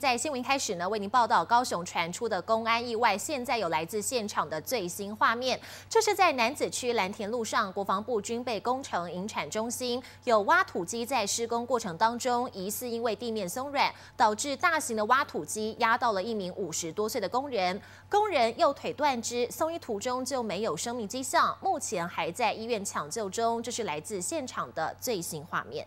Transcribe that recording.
在新闻开始呢，为您报道高雄传出的公安意外。现在有来自现场的最新画面，这是在南子区蓝田路上国防部军备工程引产中心，有挖土机在施工过程当中，疑似因为地面松软，导致大型的挖土机压到了一名五十多岁的工人，工人右腿断肢，送医途中就没有生命迹象，目前还在医院抢救中。这是来自现场的最新画面。